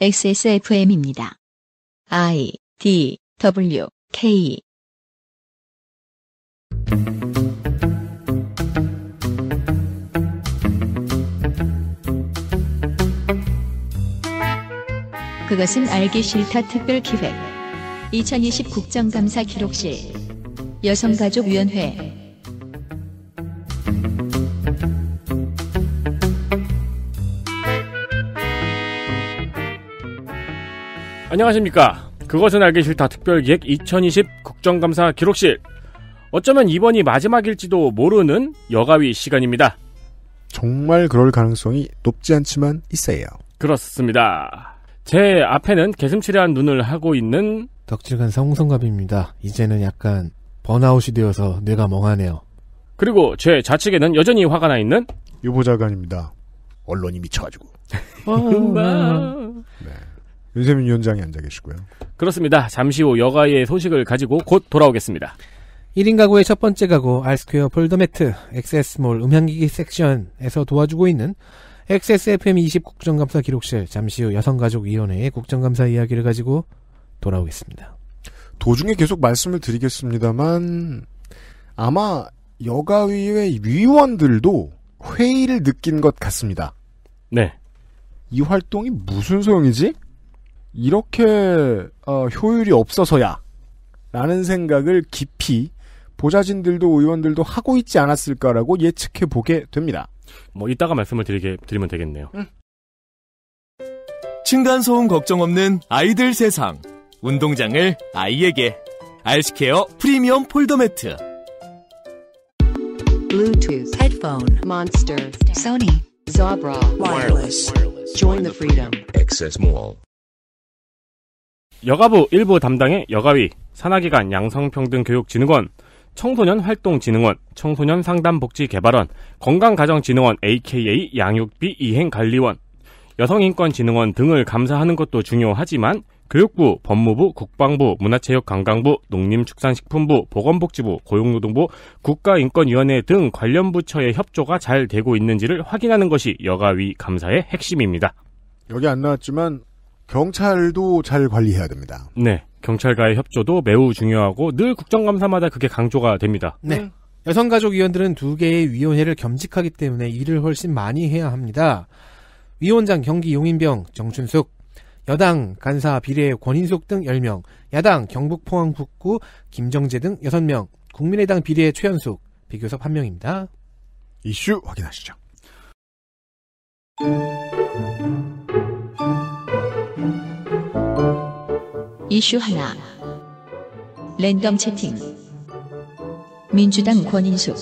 XSFM입니다. I D W K 그것은 알기 싫다 특별 기획 2020 국정감사 기록실 여성가족위원회 안녕하십니까. 그것은 알기 싫다 특별기획 2020 국정감사 기록실. 어쩌면 이번이 마지막일지도 모르는 여가위 시간입니다. 정말 그럴 가능성이 높지 않지만 있어요. 그렇습니다. 제 앞에는 개슴치레한 눈을 하고 있는 덕질간 성성갑입니다. 이제는 약간 번아웃이 되어서 뇌가 멍하네요. 그리고 제 좌측에는 여전히 화가 나 있는 유보자관입니다. 언론이 미쳐가지고. 어, 어, 어. 네. 윤세민 위원장이 앉아 계시고요. 그렇습니다. 잠시 후 여가의 소식을 가지고 곧 돌아오겠습니다. 1인 가구의 첫 번째 가구 알스퀘어 폴더매트 XS몰 음향기기 섹션에서 도와주고 있는 XSFM20 국정감사 기록실 잠시 후 여성가족위원회의 국정감사 이야기를 가지고 돌아오겠습니다. 도중에 계속 말씀을 드리겠습니다만 아마 여가위의 위원들도 회의를 느낀 것 같습니다. 네. 이 활동이 무슨 소용이지? 이렇게 어, 효율이 없어서야 라는 생각을 깊이 보좌진들도 의원들도 하고 있지 않았을까라고 예측해 보게 됩니다. 뭐 이따가 말씀을 드리게 드리면 되겠네요. 층간 소음 걱정 없는 아이들 세상 운동장을 아이에게 알스케어 프리미엄 폴더 매트 블루투스 헤드폰 몬스터 소니 자브라 와이어리스 join the f r e 여가부 일부 담당의 여가위, 산하기관 양성평등교육진흥원, 청소년활동진흥원, 청소년상담복지개발원, 건강가정진흥원 aka 양육비 이행관리원, 여성인권진흥원 등을 감사하는 것도 중요하지만 교육부, 법무부, 국방부, 문화체육관광부, 농림축산식품부, 보건복지부, 고용노동부, 국가인권위원회 등 관련 부처의 협조가 잘 되고 있는지를 확인하는 것이 여가위 감사의 핵심입니다. 여기 안 나왔지만 경찰도 잘 관리해야 됩니다. 네. 경찰과의 협조도 매우 중요하고 늘 국정감사마다 그게 강조가 됩니다. 네. 음. 여성가족위원들은 두 개의 위원회를 겸직하기 때문에 일을 훨씬 많이 해야 합니다. 위원장 경기 용인병 정춘숙, 여당 간사 비례 권인숙 등 10명, 야당 경북 포항 북구 김정재 등 6명, 국민의당 비례 최연숙, 비교섭 1명입니다. 이슈 확인하시죠. 이슈 하나 랜덤 채팅 민주당 권인숙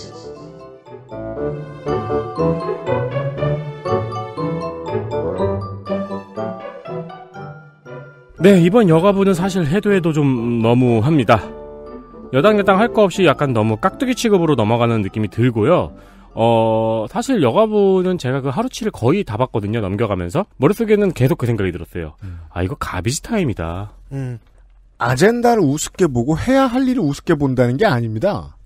네 이번 여가부는 사실 해도 해도 좀 너무합니다 여당 여당 할 거 없이 약간 너무 깍두기 취급으로 넘어가는 느낌이 들고요 어, 사실 여가부는 제가 그 하루치를 거의 다 봤거든요, 넘겨가면서. 머릿속에는 계속 그 생각이 들었어요. 음. 아, 이거 가비지 타임이다. 음. 아젠다를 우습게 보고 해야 할 일을 우습게 본다는 게 아닙니다.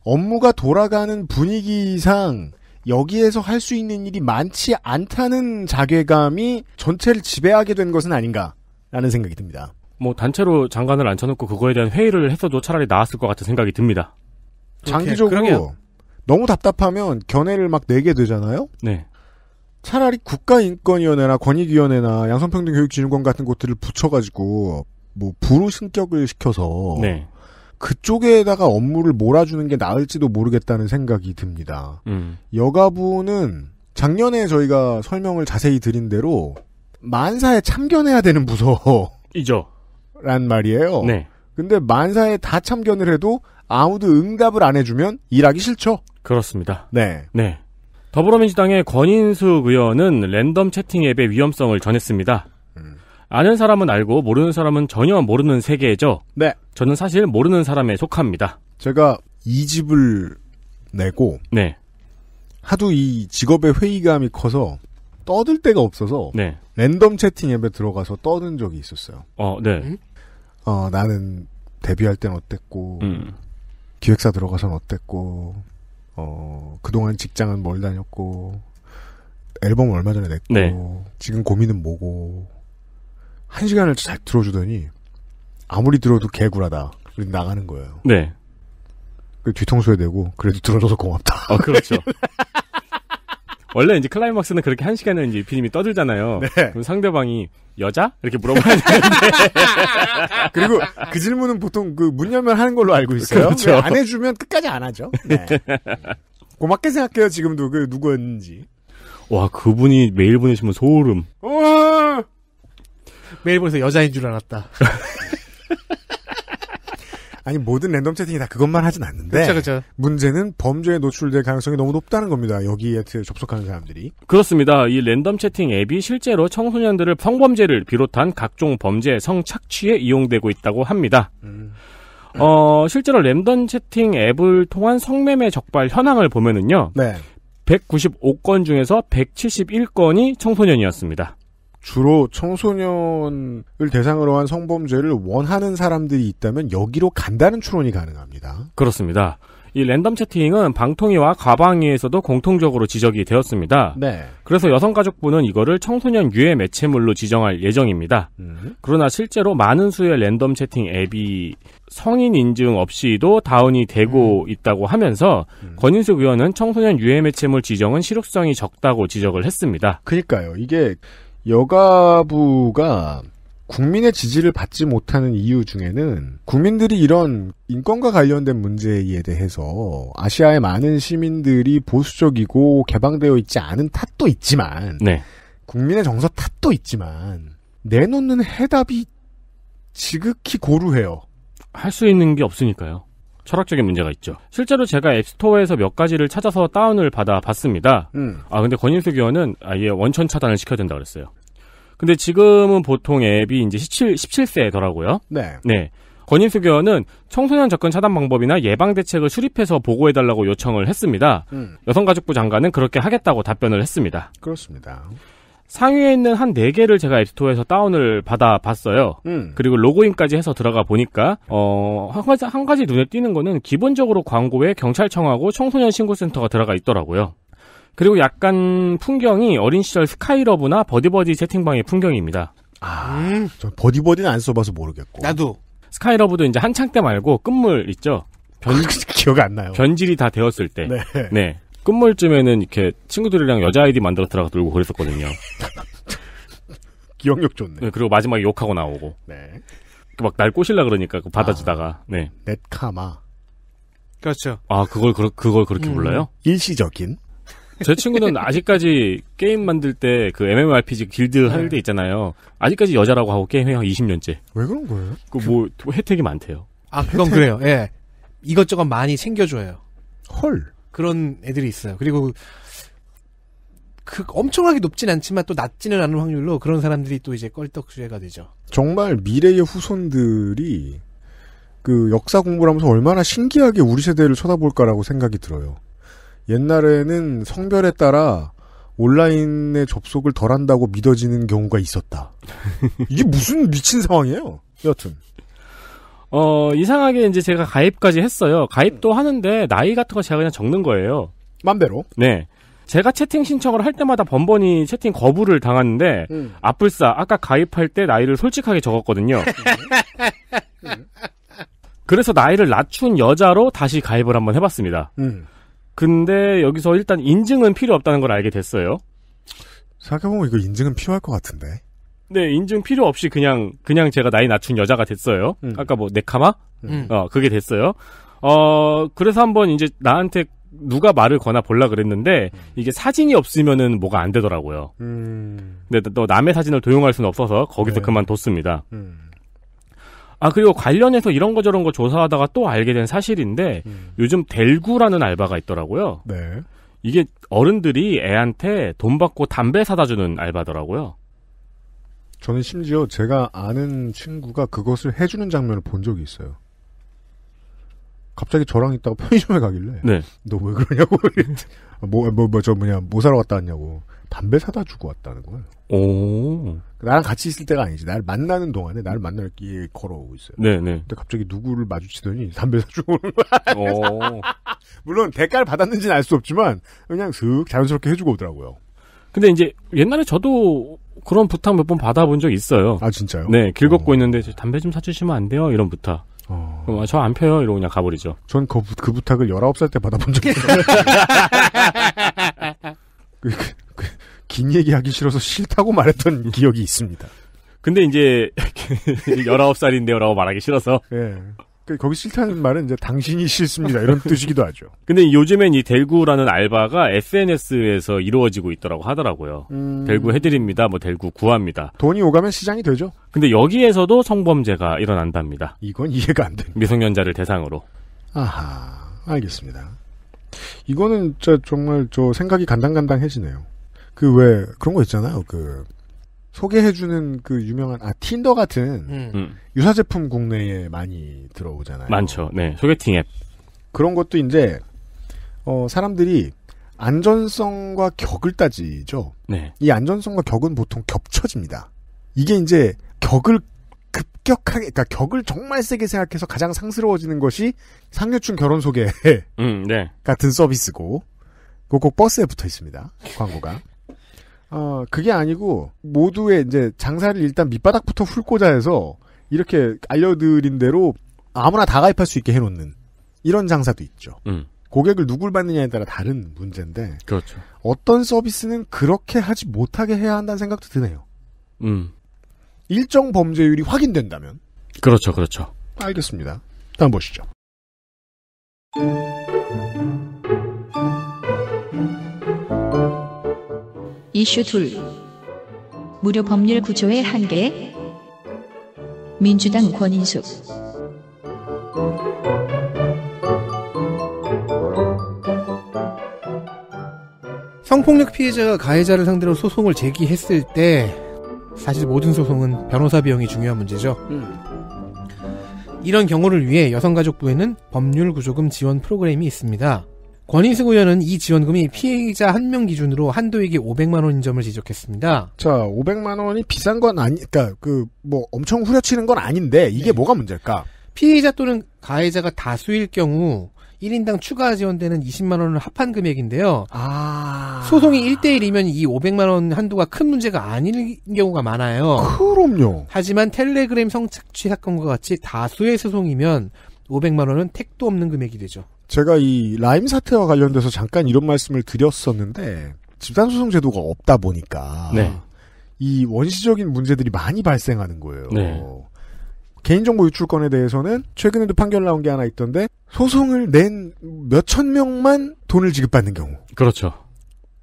업무가 돌아가는 분위기상 여기에서 할 수 있는 일이 많지 않다는 자괴감이 전체를 지배하게 된 것은 아닌가라는 생각이 듭니다. 뭐 단체로 장관을 앉혀놓고 그거에 대한 회의를 했어도 차라리 나았을 것 같은 생각이 듭니다. 장기적으로 너무 답답하면 견해를 막 내게 되잖아요. 네. 차라리 국가인권위원회나 권익위원회나 양성평등교육진흥원 같은 곳들을 붙여가지고 뭐 부로 승격을 시켜서 네. 그쪽에다가 업무를 몰아주는 게 나을지도 모르겠다는 생각이 듭니다. 음. 여가부는 작년에 저희가 설명을 자세히 드린 대로 만사에 참견해야 되는 부서이죠. 란 말이에요. 네. 근데 만사에 다 참견을 해도 아무도 응답을 안 해주면 일하기 싫죠. 그렇습니다. 네. 네. 더불어민주당의 권인숙 의원은 랜덤 채팅 앱의 위험성을 전했습니다. 음. 아는 사람은 알고 모르는 사람은 전혀 모르는 세계죠. 네. 저는 사실 모르는 사람에 속합니다. 제가 이 집을 내고 네. 하도 이 직업의 회의감이 커서 떠들 데가 없어서 네. 랜덤 채팅 앱에 들어가서 떠든 적이 있었어요. 어, 네. 어, 나는 데뷔할 땐 어땠고 음. 기획사 들어가선 어땠고, 어, 그동안 직장은 뭘 다녔고, 앨범 얼마 전에 냈고, 네. 지금 고민은 뭐고, 한 시간을 잘 들어주더니, 아무리 들어도 개구라다. 그래 나가는 거예요. 네. 그 뒤통수에 대고, 그래도 들어줘서 고맙다. 아, 그렇죠. 원래 이제 클라이막스는 그렇게 한시간에 이제 피님이 떠들잖아요. 네. 그럼 상대방이 여자? 이렇게 물어봐야 되는데. 그리고 그 질문은 보통 그문 열면 하는 걸로 알고 있어요. 그렇죠. 네, 안 해주면 끝까지 안 하죠. 네. 고맙게 생각해요, 지금도 그 누구였는지. 와, 그분이 메일 보내시면 소름. 메일 보내서 여자인 줄 알았다. 아니 모든 랜덤 채팅이 다 그것만 하진 않는데 그쵸, 그쵸. 문제는 범죄에 노출될 가능성이 너무 높다는 겁니다. 여기에 접속하는 사람들이 그렇습니다. 이 랜덤 채팅 앱이 실제로 청소년들을 성범죄를 비롯한 각종 범죄 성착취에 이용되고 있다고 합니다. 음. 어, 실제로 랜덤 채팅 앱을 통한 성매매 적발 현황을 보면은요. 네. 195건 중에서 171건이 청소년이었습니다. 주로 청소년을 대상으로 한 성범죄를 원하는 사람들이 있다면 여기로 간다는 추론이 가능합니다. 그렇습니다. 이 랜덤 채팅은 방통위와 가방위에서도 공통적으로 지적이 되었습니다. 네. 그래서 여성가족부는 이거를 청소년 유해 매체물로 지정할 예정입니다. 음. 그러나 실제로 많은 수의 랜덤 채팅 앱이 성인 인증 없이도 다운이 되고 음. 있다고 하면서 음. 권인숙 의원은 청소년 유해 매체물 지정은 실효성이 적다고 지적을 했습니다. 그니까요. 이게 여가부가 국민의 지지를 받지 못하는 이유 중에는 국민들이 이런 인권과 관련된 문제에 대해서 아시아의 많은 시민들이 보수적이고 개방되어 있지 않은 탓도 있지만 네. 국민의 정서 탓도 있지만 내놓는 해답이 지극히 고루해요. 할 수 있는 게 없으니까요. 철학적인 문제가 있죠. 실제로 제가 앱스토어에서 몇 가지를 찾아서 다운을 받아 봤습니다. 음. 아 근데 권인숙 의원은 아예 원천 차단을 시켜야 된다 그랬어요. 근데 지금은 보통 앱이 이제 17 17세더라고요. 네. 네. 권인숙 의원은 청소년 접근 차단 방법이나 예방 대책을 수립해서 보고해달라고 요청을 했습니다. 음. 여성가족부 장관은 그렇게 하겠다고 답변을 했습니다. 그렇습니다. 상위에 있는 한 4개를 제가 앱스토어에서 다운을 받아 봤어요. 음. 그리고 로그인까지 해서 들어가 보니까, 어, 한 가지, 한 가지 눈에 띄는 거는 기본적으로 광고에 경찰청하고 청소년 신고센터가 들어가 있더라고요. 그리고 약간 풍경이 어린 시절 스카이러브나 버디버디 채팅방의 풍경입니다. 아, 음. 저 버디버디는 안 써봐서 모르겠고. 나도. 스카이러브도 이제 한창 때 말고 끝물 있죠. 변... 기억 안 나요. 변질이 다 되었을 때. 네. 네. 끝물쯤에는 이렇게 친구들이랑 여자 아이디 만들어 들어가 놀고 그랬었거든요. 기억력 좋네. 네, 그리고 마지막에 욕하고 나오고. 네. 그 막날 꼬실라 그러니까 그 받아주다가. 아, 네. 넷카마. 그렇죠. 아 그걸 그 그걸 그렇게 음. 불러요? 일시적인. 제 친구는 아직까지 게임 만들 때 그 MMORPG 길드 네. 할때 있잖아요. 아직까지 여자라고 하고 게임해요 20년째. 왜 그런 거예요? 그뭐 그... 뭐 혜택이 많대요. 아 그건 그래요. 예. 이것저것 많이 챙겨줘요. 헐. 그런 애들이 있어요. 그리고 그 엄청나게 높진 않지만 또 낮지는 않은 확률로 그런 사람들이 또 이제 껄떡주해가 되죠. 정말 미래의 후손들이 그 역사 공부를 하면서 얼마나 신기하게 우리 세대를 쳐다볼까라고 생각이 들어요. 옛날에는 성별에 따라 온라인에 접속을 덜 한다고 믿어지는 경우가 있었다. 이게 무슨 미친 상황이에요. 여튼. 어, 이상하게 이제 제가 가입까지 했어요. 가입도 하는데 나이 같은 거 제가 그냥 적는 거예요. 맘대로. 네. 제가 채팅 신청을 할 때마다 번번이 채팅 거부를 당하는데 음. 아플싸 아까 가입할 때 나이를 솔직하게 적었거든요. 그래서 나이를 낮춘 여자로 다시 가입을 한번 해봤습니다. 음. 근데 여기서 일단 인증은 필요 없다는 걸 알게 됐어요. 생각해보면 이거 인증은 필요할 것 같은데. 네, 인증 필요 없이 그냥 그냥 제가 나이 낮춘 여자가 됐어요. 음. 아까 뭐 네카마? 음. 음. 어, 그게 됐어요. 어, 그래서 한번 이제 나한테 누가 말을 거나 볼라 그랬는데 음. 이게 사진이 없으면은 뭐가 안 되더라고요. 음. 근데 또 남의 사진을 도용할 수는 없어서 거기서 네. 그만뒀습니다. 음. 아 그리고 관련해서 이런 거 저런 거 조사하다가 또 알게 된 사실인데 요즘 델구라는 알바가 있더라고요. 네. 이게 어른들이 애한테 돈 받고 담배 사다 주는 알바더라고요. 저는 심지어 제가 아는 친구가 그것을 해주는 장면을 본 적이 있어요. 갑자기 저랑 있다가 편의점에 가길래 네. 너 왜 그러냐고 뭐뭐뭐저 뭐냐 뭐 사러 갔다 왔냐고 담배 사다 주고 왔다는 거예요. 오. 나랑 같이 있을 때가 아니지. 날 만나는 동안에 나를 만날 길에 걸어오고 있어요. 네네. 네. 근데 갑자기 누구를 마주치더니 담배 사주고 오는 거야. 물론 대가를 받았는지는 알 수 없지만 그냥 슥 자연스럽게 해주고 오더라고요. 근데 이제 옛날에 저도 그런 부탁 몇 번 받아본 적 있어요. 아 진짜요? 네, 길 걷고 어. 있는데 담배 좀 사주시면 안 돼요? 이런 부탁. 어... 아, 저안 펴요. 이러고 그냥 가버리죠. 전 그, 그 부탁을 19살 때 받아본 적이 있어요. 그, 그, 그, 긴 얘기하기 싫어서 싫다고 말했던 음. 기억이 있습니다. 근데 이제 19살인데요라고 말하기 싫어서. 예. 그 거기 싫다는 말은 이제 당신이 싫습니다. 이런 뜻이기도 하죠. 근데 요즘엔 이대구라는 알바가 SNS에서 이루어지고 있더라고 하더라고요. 음... 델구 해드립니다. 뭐 델구 구합니다. 돈이 오가면 시장이 되죠. 근데 여기에서도 성범죄가 일어난답니다. 이건 이해가 안 돼. 미성년자를 대상으로. 아하, 알겠습니다. 이거는 진 정말 저 생각이 간당간당해지네요. 그 왜 그런 거 있잖아요. 그 소개해주는 그 유명한 아 틴더 같은 음. 음. 유사 제품 국내에 많이 들어오잖아요. 많죠. 네 소개팅 앱 그런 것도 이제 어, 사람들이 안전성과 격을 따지죠. 네. 이 안전성과 격은 보통 겹쳐집니다. 이게 이제 격을 급격하게, 그러니까 격을 정말 세게 생각해서 가장 상스러워지는 것이 상류층 결혼 소개 음, 네. 같은 서비스고, 그꼭 거 버스에 붙어 있습니다. 광고가. 어, 그게 아니고 모두의 이제 장사를 일단 밑바닥부터 훑고자 해서 이렇게 알려드린 대로 아무나 다 가입할 수 있게 해놓는 이런 장사도 있죠. 음. 고객을 누굴 받느냐에 따라 다른 문제인데 그렇죠. 어떤 서비스는 그렇게 하지 못하게 해야 한다는 생각도 드네요. 음. 일정 범죄율이 확인된다면 그렇죠, 그렇죠. 알겠습니다. 다음 보시죠. 이슈 둘 무료 법률 구조의 한계 민주당 권인숙 성폭력 피해자가 가해자를 상대로 소송을 제기했을 때 사실 모든 소송은 변호사 비용이 중요한 문제죠. 음. 이런 경우를 위해 여성가족부에는 법률구조금 지원 프로그램이 있습니다. 권인승 의원은 이 지원금이 피해자 한 명 기준으로 한도액이 500만 원인 점을 지적했습니다. 자, 500만 원이 비싼 건 아니, 그니까, 그, 뭐, 엄청 후려치는 건 아닌데, 이게 네. 뭐가 문제일까? 피해자 또는 가해자가 다수일 경우, 1인당 추가 지원되는 20만 원을 합한 금액인데요. 아. 소송이 1대1이면 이 500만 원 한도가 큰 문제가 아닌 경우가 많아요. 그럼요. 하지만 텔레그램 성착취 사건과 같이 다수의 소송이면 500만 원은 택도 없는 금액이 되죠. 제가 이 라임 사태와 관련돼서 잠깐 이런 말씀을 드렸었는데 집단소송 제도가 없다 보니까 네. 이 원시적인 문제들이 많이 발생하는 거예요. 네. 개인정보 유출권에 대해서는 최근에도 판결 나온 게 하나 있던데 소송을 낸 몇천 명만 돈을 지급받는 경우. 그렇죠.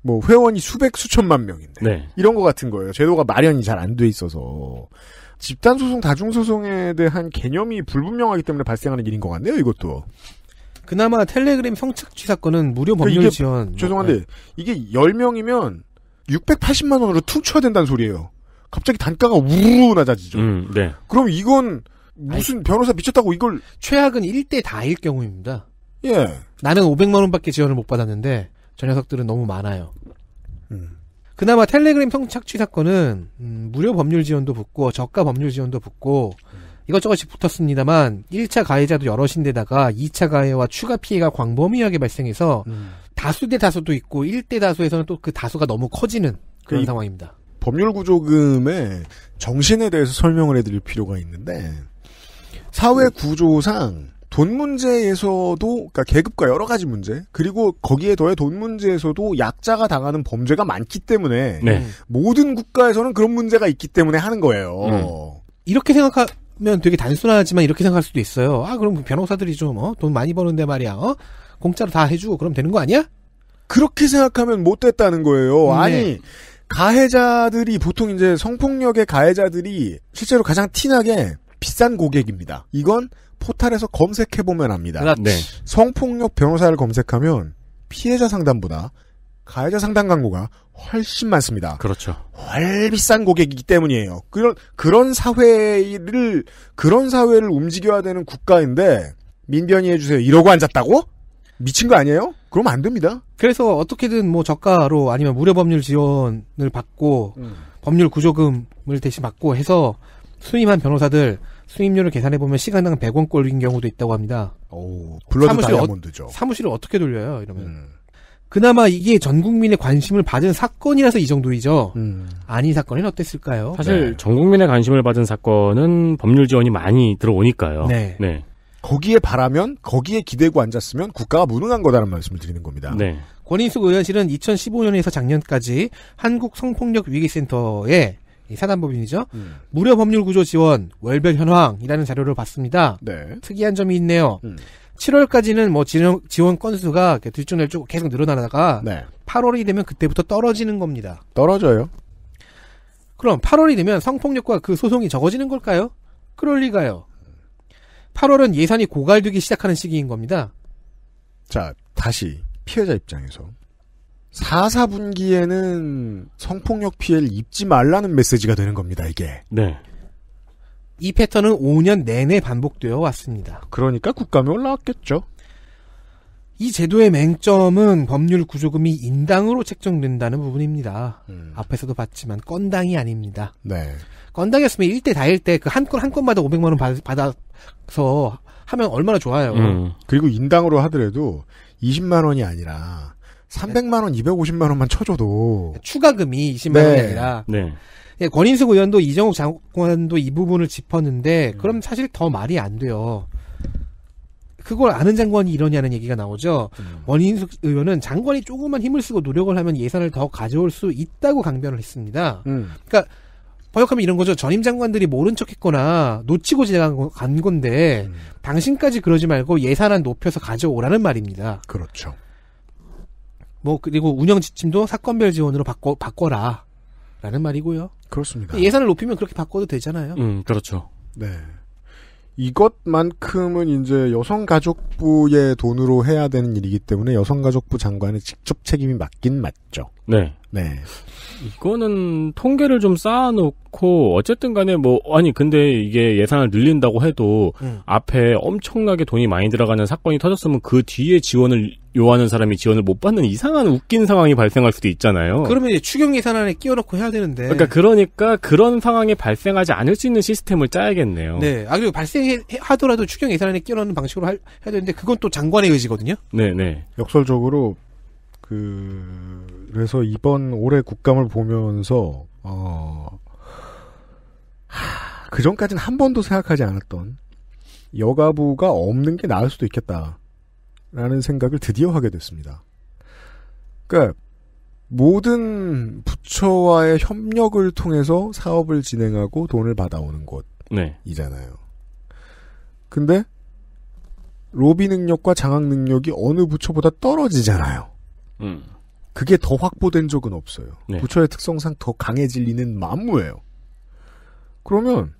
뭐 회원이 수백 수천만 명인데 네. 이런 거 같은 거예요. 제도가 마련이 잘 안 돼 있어서 집단 소송, 다중 소송에 대한 개념이 불분명하기 때문에 발생하는 일인 것 같네요. 이것도. 그나마 텔레그램 성착취 사건은 무료 법률 그러니까 지원. 죄송한데 네. 이게 10명이면 680만 원으로 퉁쳐야 된다는 소리예요. 갑자기 단가가 우르르 낮아지죠. 음, 네. 그럼 이건 무슨 아니, 변호사 미쳤다고 이걸 최악은 1대 다일 경우입니다. 예. 나는 500만 원밖에 지원을 못 받았는데 저 녀석들은 너무 많아요. 그나마 텔레그램 성착취 사건은 음, 무료 법률 지원도 붙고 저가 법률 지원도 붙고 이것저것이 붙었습니다만 1차 가해자도 여럿인데다가 2차 가해와 추가 피해가 광범위하게 발생해서 음. 다수 대 다수도 있고 1대 다수에서는 또 그 다수가 너무 커지는 그 그런 상황입니다. 법률구조금의 정신에 대해서 설명을 해드릴 필요가 있는데 사회 구조상 돈 문제에서도 그러니까 계급과 여러 가지 문제 그리고 거기에 더해 돈 문제에서도 약자가 당하는 범죄가 많기 때문에 네. 모든 국가에서는 그런 문제가 있기 때문에 하는 거예요. 음. 이렇게 생각하면 되게 단순하지만 이렇게 생각할 수도 있어요. 아 그럼 변호사들이 좀돈 어? 많이 버는데 말이야 어? 공짜로 다 해주고 그럼 되는 거 아니야? 그렇게 생각하면 못됐다는 거예요. 네. 아니 가해자들이 보통 이제 성폭력의 가해자들이 실제로 가장 티나게 비싼 고객입니다. 이건 포탈에서 검색해보면 압니다. 네. 성폭력 변호사를 검색하면 피해자 상담보다 가해자 상담 광고가 훨씬 많습니다. 그렇죠. 훨 비싼 고객이기 때문이에요. 그런 그런 사회를 그런 사회를 움직여야 되는 국가인데 민변이 해주세요. 이러고 앉았다고? 미친 거 아니에요? 그럼 안 됩니다. 그래서 어떻게든 뭐 저가로 아니면 무료 법률 지원을 받고 음. 법률 구조금을 대신 받고 해서 순임한 변호사들 수입료를 계산해 보면 시간당 100원 꼴인 경우도 있다고 합니다. 오, 블러드 어, 다이아몬드죠. 어, 사무실을 어떻게 돌려요? 이러면. 음. 그나마 이게 전 국민의 관심을 받은 사건이라서 이 정도이죠. 음. 아니 사건은 어땠을까요? 사실 네. 전 국민의 관심을 받은 사건은 법률 지원이 많이 들어오니까요. 네. 네. 거기에 바라면 거기에 기대고 앉았으면 국가가 무능한 거다라는 말씀을 드리는 겁니다. 네. 권인숙 의원실은 2015년에서 작년까지 한국성폭력 위기센터에 사단법인이죠. 음. 무료 법률 구조 지원 월별 현황이라는 자료를 봤습니다. 네. 특이한 점이 있네요. 음. 7월까지는 뭐 지원, 지원 건수가 들쭉날쭉 계속 늘어나다가 네. 8월이 되면 그때부터 떨어지는 겁니다. 떨어져요. 그럼 8월이 되면 성폭력과 그 소송이 적어지는 걸까요? 그럴 리가요. 8월은 예산이 고갈되기 시작하는 시기인 겁니다. 자, 다시 피해자 입장에서 4사분기에는 성폭력 피해를 입지 말라는 메시지가 되는 겁니다, 이게. 네. 이 패턴은 5년 내내 반복되어 왔습니다. 그러니까 국감이 올라왔겠죠. 이 제도의 맹점은 법률 구조금이 인당으로 책정된다는 부분입니다. 음. 앞에서도 봤지만 건당이 아닙니다. 네. 건당이었으면 1대 다일 때 그 한 건 한 건마다 500만 원 받아, 서 하면 얼마나 좋아요. 음. 그리고 인당으로 하더라도 20만 원이 아니라 300만 원, 250만 원만 쳐줘도 추가금이 20만 네. 원이 아니라 네. 예, 권인숙 의원도 이정욱 장관도 이 부분을 짚었는데 음. 그럼 사실 더 말이 안 돼요. 그걸 아는 장관이 이러냐는 얘기가 나오죠. 음. 원인숙 의원은 장관이 조금만 힘을 쓰고 노력을 하면 예산을 더 가져올 수 있다고 강변을 했습니다. 음. 그러니까 번역하면 이런 거죠. 전임 장관들이 모른 척했거나 놓치고 지나간 간 건데 음. 당신까지 그러지 말고 예산안 높여서 가져오라는 말입니다. 그렇죠. 뭐 그리고 운영 지침도 사건별 지원으로 바꿔 바꿔라. 라는 말이고요. 그렇습니다. 예산을 높이면 그렇게 바꿔도 되잖아요. 음, 그렇죠. 네. 이것만큼은 이제 여성가족부의 돈으로 해야 되는 일이기 때문에 여성가족부 장관의 직접 책임이 맞긴 맞죠. 네. 네. 이거는 통계를 좀 쌓아놓고 어쨌든 간에 뭐 아니 근데 이게 예산을 늘린다고 해도 음. 앞에 엄청나게 돈이 많이 들어가는 사건이 터졌으면 그 뒤에 지원을 요하는 사람이 지원을 못 받는 이상한 웃긴 상황이 발생할 수도 있잖아요. 그러면 이제 추경 예산 안에 끼워놓고 해야 되는데. 그러니까 그러니까 그런 상황이 발생하지 않을 수 있는 시스템을 짜야겠네요. 네. 아 그리고 발생하더라도 추경 예산 안에 끼워넣는 방식으로 할, 해야 되는데 그건 또 장관의 의지거든요. 네, 네. 역설적으로 그 그래서 이번 올해 국감을 보면서 어, 그 전까지는 한 번도 생각하지 않았던 여가부가 없는 게 나을 수도 있겠다라는 생각을 드디어 하게 됐습니다. 그러니까 모든 부처와의 협력을 통해서 사업을 진행하고 돈을 받아오는 곳이잖아요. 네. 근데 로비 능력과 장악 능력이 어느 부처보다 떨어지잖아요. 음. 그게 더 확보된 적은 없어요. 네. 부처의 특성상 더 강해질리는 만무예요. 그러면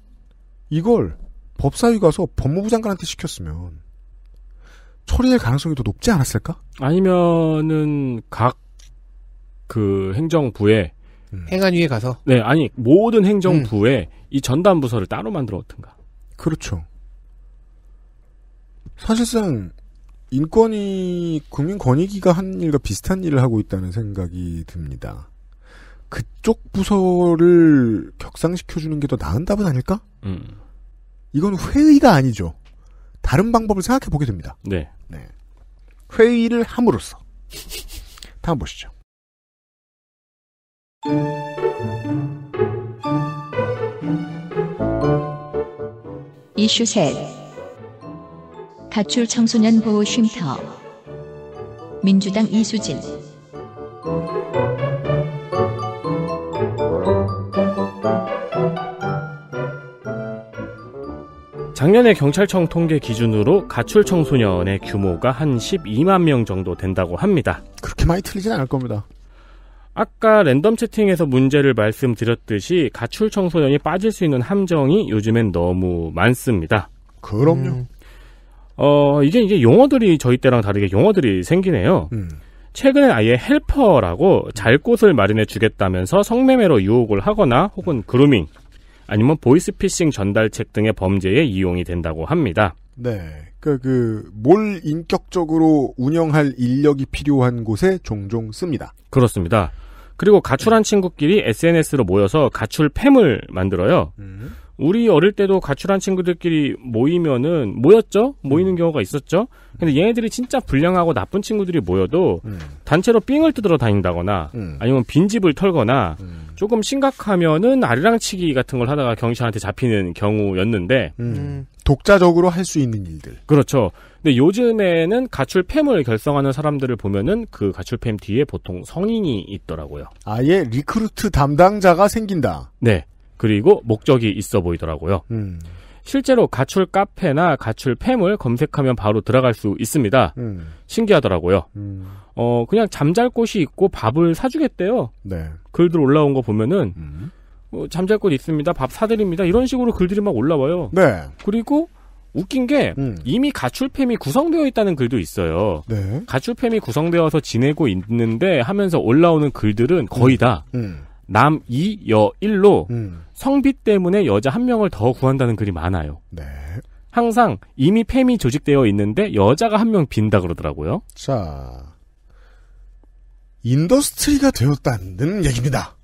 이걸 법사위 가서 법무부 장관한테 시켰으면 처리될 가능성이 더 높지 않았을까? 아니면은 각 그 행정부에 음. 행안위에 가서 네 아니 모든 행정부에 음. 이 전담 부서를 따로 만들어 둔가 그렇죠. 사실상 인권위 국민권익위가 한 일과 비슷한 일을 하고 있다는 생각이 듭니다. 그쪽 부서를 격상시켜주는 게 더 나은 답은 아닐까? 음. 이건 회의가 아니죠. 다른 방법을 생각해 보게 됩니다. 네. 네. 회의를 함으로써. 다음 보시죠. 이슈 셋. 가출 청소년 보호 쉼터 민주당 이수진 작년에 경찰청 통계 기준으로 가출 청소년의 규모가 한 12만 명 정도 된다고 합니다. 그렇게 많이 틀리진 않을 겁니다. 아까 랜덤 채팅에서 문제를 말씀드렸듯이 가출 청소년이 빠질 수 있는 함정이 요즘엔 너무 많습니다. 그럼요. 음. 어, 이게 이제 용어들이 저희 때랑 다르게 용어들이 생기네요. 음. 최근에 아예 헬퍼라고 잘 곳을 마련해 주겠다면서 성매매로 유혹을 하거나 혹은 그루밍 아니면 보이스피싱 전달책 등의 범죄에 이용이 된다고 합니다. 네. 그 그, 뭘 인격적으로 운영할 인력이 필요한 곳에 종종 씁니다. 그렇습니다. 그리고 가출한 네. 친구끼리 SNS로 모여서 가출 팸을 만들어요. 음. 우리 어릴 때도 가출한 친구들끼리 모이면은 모였죠? 모이는 음. 경우가 있었죠? 근데 얘네들이 진짜 불량하고 나쁜 친구들이 모여도 음. 단체로 삥을 뜯으러 다닌다거나 음. 아니면 빈집을 털거나 음. 조금 심각하면은 아리랑치기 같은 걸 하다가 경찰한테 잡히는 경우였는데 음. 음. 독자적으로 할 수 있는 일들. 그렇죠. 근데 요즘에는 가출팸을 결성하는 사람들을 보면은 그 가출팸 뒤에 보통 성인이 있더라고요. 아예 리크루트 담당자가 생긴다. 네. 그리고 목적이 있어 보이더라고요. 음. 실제로 가출 카페나 가출 팸을 검색하면 바로 들어갈 수 있습니다. 음. 신기하더라고요. 음. 어, 그냥 잠잘 곳이 있고 밥을 사주겠대요. 네. 글들 올라온 거 보면은, 음. 어, 잠잘 곳 있습니다. 밥 사드립니다. 이런 식으로 글들이 막 올라와요. 네. 그리고 웃긴 게 음. 이미 가출팸이 구성되어 있다는 글도 있어요. 네. 가출팸이 구성되어서 지내고 있는데 하면서 올라오는 글들은 거의 음. 다 음. 남 2, 여 1로 음. 성비 때문에 여자 한 명을 더 구한다는 글이 많아요. 네. 항상 이미 팸이 조직되어 있는데 여자가 한 명 빈다 그러더라고요. 자, 인더스트리가 되었다는 얘기입니다.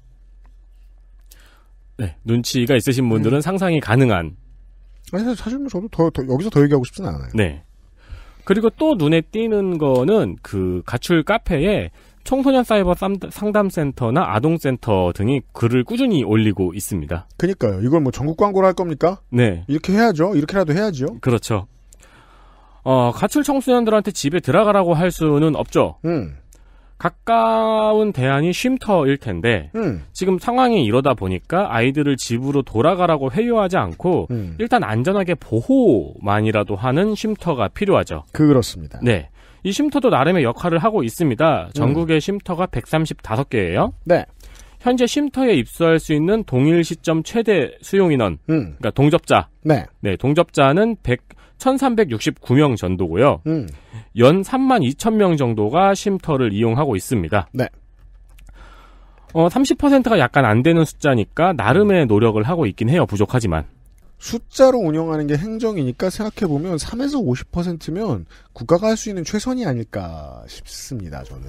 네, 눈치가 있으신 분들은 음. 상상이 가능한. 아니, 사실 뭐 저도 더, 더, 여기서 더 얘기하고 싶지는 않아요. 네. 그리고 또 눈에 띄는 거는 그 가출 카페에 청소년 사이버 상담센터나 아동센터 등이 글을 꾸준히 올리고 있습니다. 그니까요. 이걸 뭐 전국 광고를 할 겁니까? 네. 이렇게 해야죠. 이렇게라도 해야죠. 그렇죠. 어, 가출 청소년들한테 집에 들어가라고 할 수는 없죠. 음. 가까운 대안이 쉼터일 텐데 음. 지금 상황이 이러다 보니까 아이들을 집으로 돌아가라고 회유하지 않고 음. 일단 안전하게 보호만이라도 하는 쉼터가 필요하죠. 그렇습니다. 네. 이 쉼터도 나름의 역할을 하고 있습니다. 전국의 음. 쉼터가 135개예요. 네. 현재 쉼터에 입소할 수 있는 동일 시점 최대 수용 인원, 음. 그러니까 동접자. 네. 네, 동접자는 100 1369명 전도고요 음. 연 3만 2천 명 정도가 쉼터를 이용하고 있습니다. 네. 어, 30%가 약간 안 되는 숫자니까 나름의 노력을 하고 있긴 해요. 부족하지만. 숫자로 운영하는 게 행정이니까 생각해보면 3에서 50%면 국가가 할 수 있는 최선이 아닐까 싶습니다, 저는.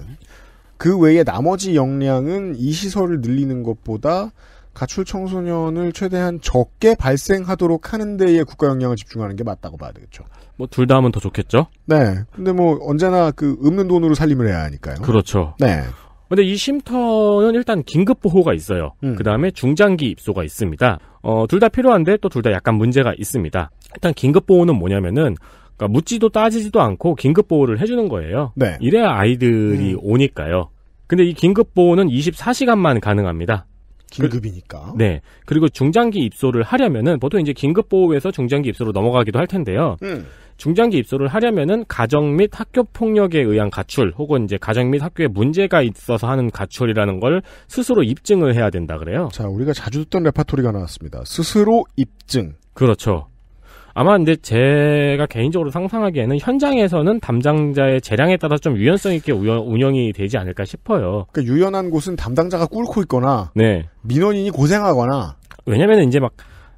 그 외에 나머지 역량은 이 시설을 늘리는 것보다 가출 청소년을 최대한 적게 발생하도록 하는 데에 국가 역량을 집중하는 게 맞다고 봐야 되겠죠. 뭐 둘 다 하면 더 좋겠죠? 네. 근데 뭐 언제나 그 없는 돈으로 살림을 해야 하니까요. 그렇죠. 네. 근데 이 쉼터는 일단 긴급 보호가 있어요. 음. 그 다음에 중장기 입소가 있습니다. 어, 둘 다 필요한데 또 둘 다 약간 문제가 있습니다. 일단 긴급 보호는 뭐냐면은 그니까 묻지도 따지지도 않고 긴급 보호를 해주는 거예요. 네. 이래야 아이들이 음. 오니까요. 근데 이 긴급 보호는 24시간만 가능합니다. 긴급이니까. 그, 네. 그리고 중장기 입소를 하려면은 보통 이제 긴급 보호에서 중장기 입소로 넘어가기도 할 텐데요. 음. 중장기 입소를 하려면은 가정 및 학교 폭력에 의한 가출 혹은 이제 가정 및 학교에 문제가 있어서 하는 가출이라는 걸 스스로 입증을 해야 된다 그래요. 자, 우리가 자주 듣던 레파토리가 나왔습니다. 스스로 입증. 그렇죠. 아마 근데 제가 개인적으로 상상하기에는 현장에서는 담당자의 재량에 따라 좀 유연성 있게 운영이 되지 않을까 싶어요. 그러니까 유연한 곳은 담당자가 꿇고 있거나 네. 민원인이 고생하거나 왜냐면 이제 막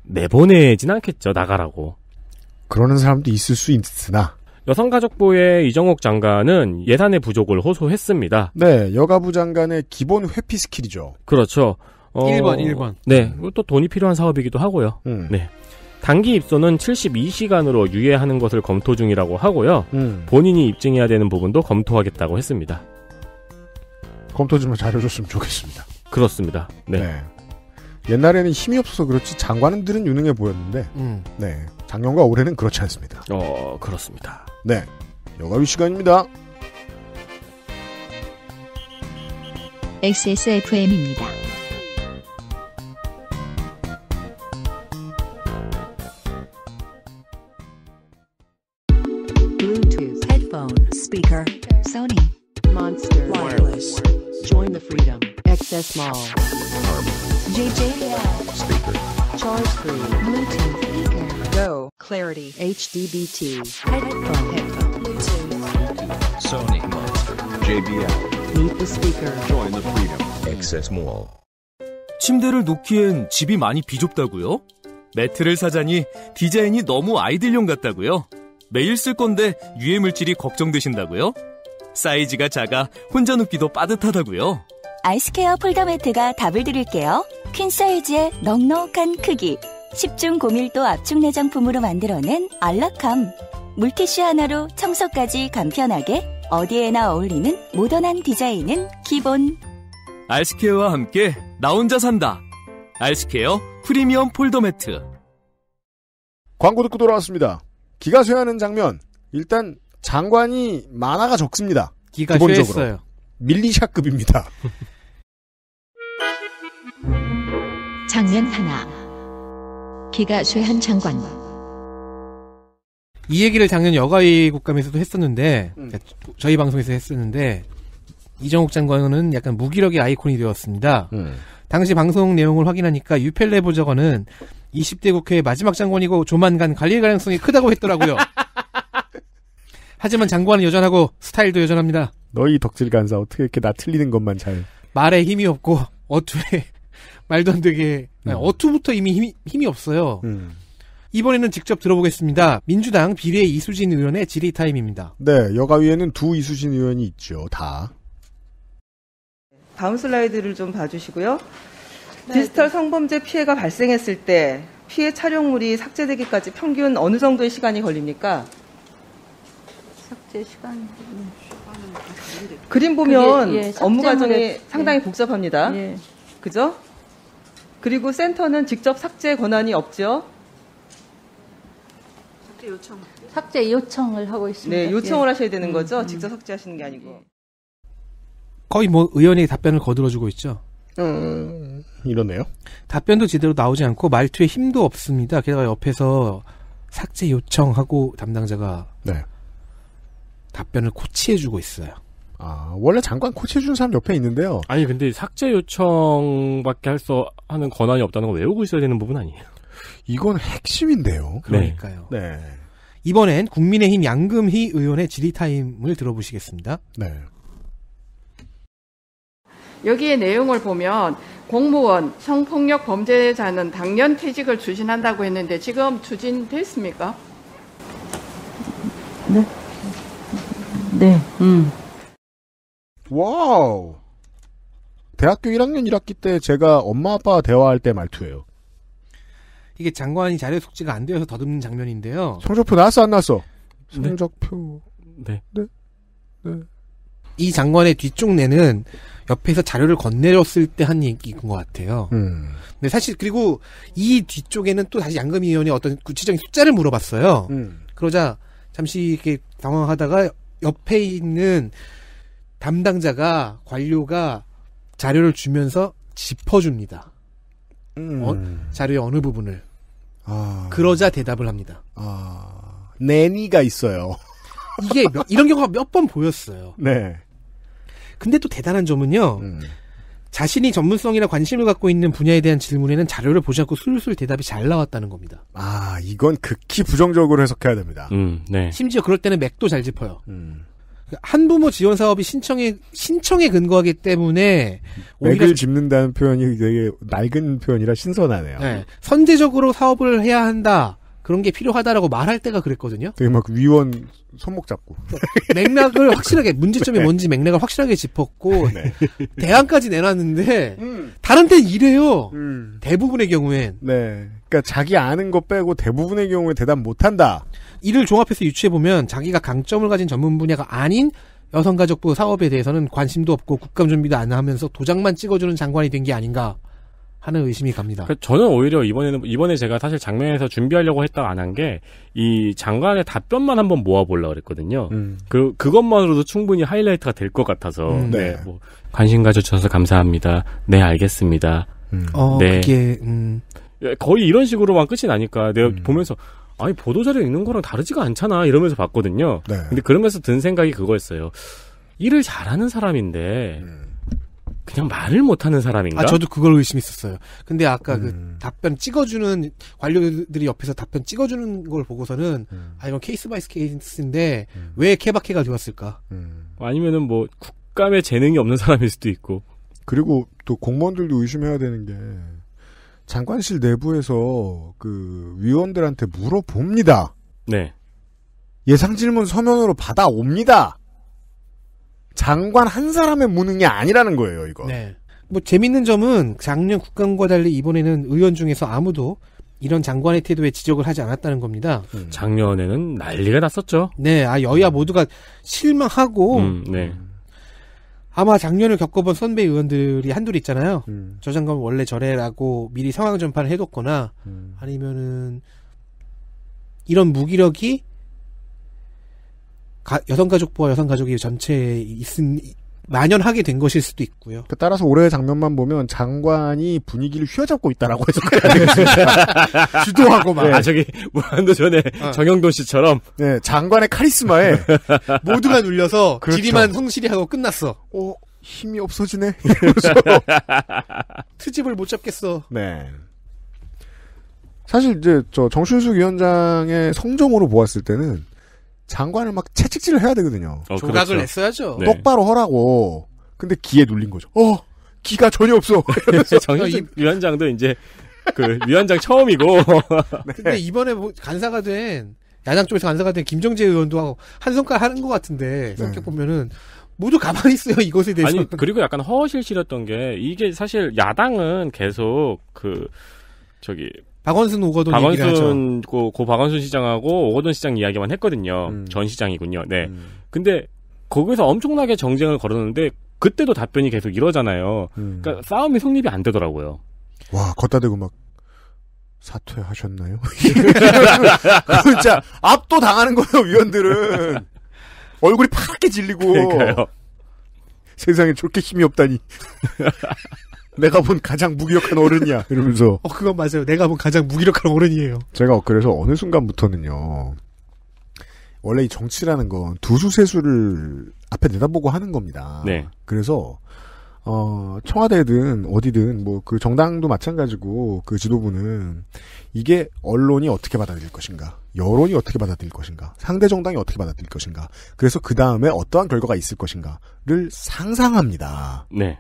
내보내진 않겠죠 나가라고. 그러는 사람도 있을 수 있으나 여성가족부의 이정옥 장관은 예산의 부족을 호소했습니다. 네, 여가부 장관의 기본 회피 스킬이죠. 그렇죠. 어, 1번, 1번. 네, 또 돈이 필요한 사업이기도 하고요. 음. 네. 단기 입소는 72시간으로 유예하는 것을 검토 중이라고 하고요. 음. 본인이 입증해야 되는 부분도 검토하겠다고 했습니다. 검토 좀 잘해줬으면 좋겠습니다. 그렇습니다. 네. 네. 옛날에는 힘이 없어서 그렇지 장관들은 유능해 보였는데, 음. 네. 작년과 올해는 그렇지 않습니다. 어, 그렇습니다. 네. 여가위 시간입니다. XSFM입니다. small. JJL speaker. Charge free. Bluetooth speaker. Go. Clarity. HDBT. Headphone. Headphone. Bluetooth. Sony Monster. JBL. Meet the speaker. Join the freedom. Access Mall. 침대를 놓기엔 집이 많이 비좁다고요? 매트를 사자니 디자인이 너무 아이들용 같다고요? 매일 쓸 건데 유해 물질이 걱정되신다고요? 사이즈가 작아 혼자 눕기도 빠듯하다고요? 아이스케어 폴더 매트가 답을 드릴게요. 퀸 사이즈의 넉넉한 크기, 10중 고밀도 압축 내장품으로 만들어낸 알락함 물티슈 하나로 청소까지 간편하게 어디에나 어울리는 모던한 디자인은 기본. 아이스케어와 함께 나 혼자 산다. 아이스케어 프리미엄 폴더 매트. 광고 듣고 돌아왔습니다. 기가 쇠하는 장면. 일단 장관이 만화가 적습니다. 기가 기본적으로. 쇠했어요. 밀리샷급입니다 장면 하나. 기가 쇠한 장관. 이 얘기를 작년 여가위 국감에서도 했었는데 음. 그러니까 저희 방송에서 했었는데 이정욱 장관은 약간 무기력의 아이콘이 되었습니다. 음. 당시 방송 내용을 확인하니까 유펠레 보좌관은 20대 국회 마지막 장관이고 조만간 갈릴 가능성이 크다고 했더라고요. 하지만 장관은 여전하고 스타일도 여전합니다. 너희 덕질 간사 어떻게 이렇게 나 틀리는 것만 잘 말에 힘이 없고 어투에 말도 안 되게 음. 네, 어투부터 이미 힘이, 힘이 없어요. 음. 이번에는 직접 들어보겠습니다. 민주당 비례 이수진 의원의 질의타임입니다. 네, 여가위에는 두 이수진 의원이 있죠. 다. 다음 슬라이드를 좀 봐주시고요. 네, 디지털 네. 성범죄 피해가 발생했을 때 피해 촬영물이 삭제되기까지 평균 어느 정도의 시간이 걸립니까? 삭제 시간. 그림 보면 그게, 예, 업무 과정이 예. 상당히 복잡합니다. 예. 그죠? 그리고 센터는 직접 삭제 권한이 없죠? 삭제 요청. 삭제 요청을 하고 있습니다. 네, 예. 요청을 예. 하셔야 되는 음, 거죠. 음, 음. 직접 삭제하시는 게 아니고. 거의 뭐 의원이 답변을 거들어주고 있죠. 음, 이러네요. 답변도 제대로 나오지 않고 말투에 힘도 없습니다. 게다가 옆에서 삭제 요청하고 담당자가 네. 답변을 코치해주고 있어요. 아, 원래 장관 코치해주는 사람 옆에 있는데요. 아니, 근데 삭제 요청밖에 할 수 하는 권한이 없다는 걸 외우고 있어야 되는 부분 아니에요? 이건 핵심인데요. 그러니까요. 네. 네. 이번엔 국민의힘 양금희 의원의 질의타임을 들어보시겠습니다. 네. 여기에 내용을 보면 공무원 성폭력 범죄자는 당년 퇴직을 추진한다고 했는데 지금 추진됐습니까? 네. 네. 음. 와우. 대학교 1학년 1학기 때 제가 엄마 아빠 와 대화할 때 말투예요. 이게 장관이 자료 숙지가 안 되어서 더듬는 장면인데요. 성적표 나왔어 안 나왔어? 네. 성적표. 네. 네. 네. 이 장관의 뒤쪽 내는 옆에서 자료를 건네줬을 때 한 얘기인 것 같아요. 음. 근데 사실 그리고 이 뒤쪽에는 또 다시 양금희 의원이 어떤 구체적인 숫자를 물어봤어요. 음. 그러자 잠시 이렇게 당황하다가 옆에 있는 담당자가 관료가 자료를 주면서 짚어줍니다. 어? 음. 어, 자료의 어느 부분을 아. 그러자 대답을 합니다. 아. 내니가 있어요. 이게 몇, 이런 경우가 몇 번 보였어요. 네. 근데 또 대단한 점은요. 음. 자신이 전문성이나 관심을 갖고 있는 분야에 대한 질문에는 자료를 보지 않고 술술 대답이 잘 나왔다는 겁니다. 아, 이건 극히 부정적으로 해석해야 됩니다. 음, 네. 심지어 그럴 때는 맥도 잘 짚어요. 음. 그 한부모 지원 사업이 신청에 신청에 근거하기 때문에 맥을 짚는다는 표현이 되게 낡은 표현이라 신선하네요. 네, 선제적으로 사업을 해야 한다. 그런 게 필요하다라고 말할 때가 그랬거든요. 되게 막 위원 손목 잡고 네. 맥락을 확실하게 문제점이 네. 뭔지 맥락을 확실하게 짚었고 네. 대안까지 내놨는데 음. 다른 데는 이래요. 음. 대부분의 경우엔 네, 그러니까 자기 아는 거 빼고 대부분의 경우에 대답 못한다. 이를 종합해서 유추해 보면 자기가 강점을 가진 전문 분야가 아닌 여성가족부 사업에 대해서는 관심도 없고 국감 준비도 안 하면서 도장만 찍어주는 장관이 된 게 아닌가. 하는 의심이 갑니다. 그러니까 저는 오히려 이번에는 이번에 제가 사실 장면에서 준비하려고 했다 안한 게 이 장관의 답변만 한번 모아보려 그랬거든요. 음. 그 그것만으로도 충분히 하이라이트가 될 것 같아서 음. 네. 네 뭐, 관심 가져주셔서 감사합니다. 네 알겠습니다. 음. 어, 네. 그게 음. 예, 거의 이런 식으로만 끝이 나니까 내가 음. 보면서 아니 보도자료 읽는 거랑 다르지가 않잖아 이러면서 봤거든요. 네. 근데 그러면서 든 생각이 그거였어요. 일을 잘하는 사람인데. 음. 그냥 말을 못하는 사람인가? 아, 저도 그걸 의심했었어요. 근데 아까 그 음. 그 답변 찍어주는 관료들이 옆에서 답변 찍어주는 걸 보고서는 음. 아 이건 케이스 바이스 케이스인데 음. 왜 케바케가 되었을까? 음. 뭐 아니면은 뭐 국감에 재능이 없는 사람일 수도 있고. 그리고 또 공무원들도 의심해야 되는 게 장관실 내부에서 그 위원들한테 물어봅니다. 네. 예상 질문 서면으로 받아옵니다. 장관 한 사람의 무능이 아니라는 거예요, 이거. 네. 뭐 재밌는 점은 작년 국감과 달리 이번에는 의원 중에서 아무도 이런 장관의 태도에 지적을 하지 않았다는 겁니다. 음. 작년에는 난리가 났었죠. 네, 아 여야 모두가 실망하고 음, 네. 아마 작년을 겪어본 선배 의원들이 한둘 있잖아요. 음. 저 장관 원래 저래라고 미리 상황 전파를 해뒀거나 음. 아니면은 이런 무기력이 여성가족부와 여성가족이 전체에 있은 만연하게 된 것일 수도 있고요. 그러니까 따라서 올해의 장면만 보면 장관이 분위기를 휘어잡고 있다라고 해석해야 주도하고 막. 네. 아 저기 무한도 전에 어. 정영도 씨처럼. 네 장관의 카리스마에 모두가 눌려서 그렇죠. 지리만 성실히 하고 끝났어. 어 힘이 없어지네. 트집을 못 잡겠어. 네. 사실 이제 저정순숙 위원장의 성정으로 보았을 때는 장관을 막 채찍질을 해야 되거든요. 어, 그렇죠. 조각을 그렇죠. 냈어야죠. 네. 똑바로 하라고. 근데 기에 눌린 거죠. 어, 기가 전혀 없어. 정현진 네, 위원장도 이제 그 위원장 처음이고. 네. 근데 이번에 뭐 간사가 된 야당 쪽에서 간사가 된 김정재 의원도 하고 한 성깔 하는 것 같은데 생각해 네. 보면은 모두 가만히 있어요 이것에 대해서. 아니 그리고 약간 허허실실했던 게 이게 사실 야당은 계속 그 저기 박원순 오거돈 박원순 얘기를 고, 고 박원순 시장하고 오거돈 시장 이야기만 했거든요. 음. 전 시장이군요. 네. 음. 근데 거기서 엄청나게 정쟁을 걸었는데 그때도 답변이 계속 이러잖아요. 음. 그러니까 싸움이 성립이 안 되더라고요. 와 걷다 대고 막 사퇴하셨나요? 진짜 압도 당하는 거예요 위원들은 얼굴이 파랗게 질리고 그러니까요. 세상에 저렇게 힘이 없다니. 내가 본 가장 무기력한 어른이야. 이러면서. 어, 그건 맞아요. 내가 본 가장 무기력한 어른이에요. 제가 그래서 어느 순간부터는요. 원래 이 정치라는 건 두 수세수를 앞에 내다보고 하는 겁니다. 네. 그래서 어, 청와대든 어디든 뭐 그 정당도 마찬가지고 그 지도부는 이게 언론이 어떻게 받아들일 것인가, 여론이 어떻게 받아들일 것인가, 상대 정당이 어떻게 받아들일 것인가, 그래서 그 다음에 어떠한 결과가 있을 것인가를 상상합니다. 네.